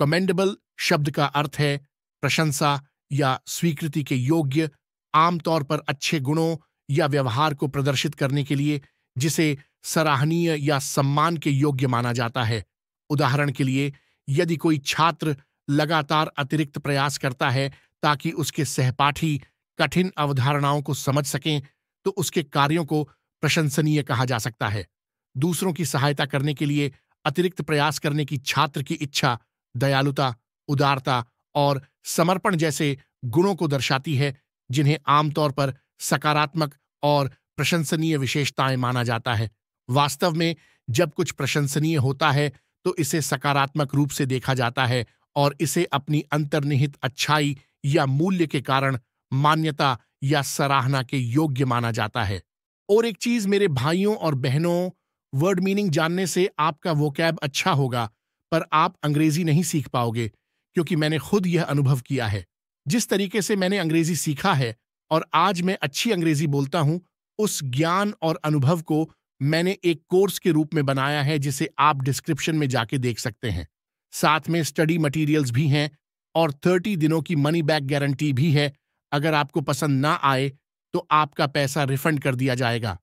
commendable शब्द का अर्थ है प्रशंसा या स्वीकृति के योग्य आमतौर पर अच्छे गुणों या व्यवहार को प्रदर्शित करने के लिए जिसे सराहनीय या सम्मान के योग्य माना जाता है उदाहरण के लिए यदि कोई छात्र लगातार अतिरिक्त प्रयास करता है ताकि उसके सहपाठी कठिन अवधारणाओं को समझ सकें तो उसके कार्यों को प्रशंसनीय कहा जा सकता है दूसरों की सहायता करने के लिए अतिरिक्त प्रयास करने की छात्र की इच्छा दयालुता उदारता और समर्पण जैसे गुणों को दर्शाती है जिन्हें आमतौर पर सकारात्मक और प्रशंसनीय विशेषताएं माना जाता है वास्तव में जब कुछ प्रशंसनीय होता है तो इसे सकारात्मक रूप से देखा जाता है और इसे अपनी अंतर्निहित अच्छाई या मूल्य के कारण मान्यता या सराहना के योग्य माना जाता है और एक चीज मेरे भाइयों और बहनों वर्ड मीनिंग जानने से आपका वो कैब अच्छा होगा पर आप अंग्रेजी नहीं सीख पाओगे क्योंकि मैंने खुद यह अनुभव किया है जिस तरीके से मैंने अंग्रेजी सीखा है और आज मैं अच्छी अंग्रेजी बोलता हूं उस ज्ञान और अनुभव को मैंने एक कोर्स के रूप में बनाया है जिसे आप डिस्क्रिप्शन में जाके देख सकते हैं साथ में स्टडी मटेरियल्स भी हैं और थर्टी दिनों की मनी बैक गारंटी भी है अगर आपको पसंद ना आए तो आपका पैसा रिफंड कर दिया जाएगा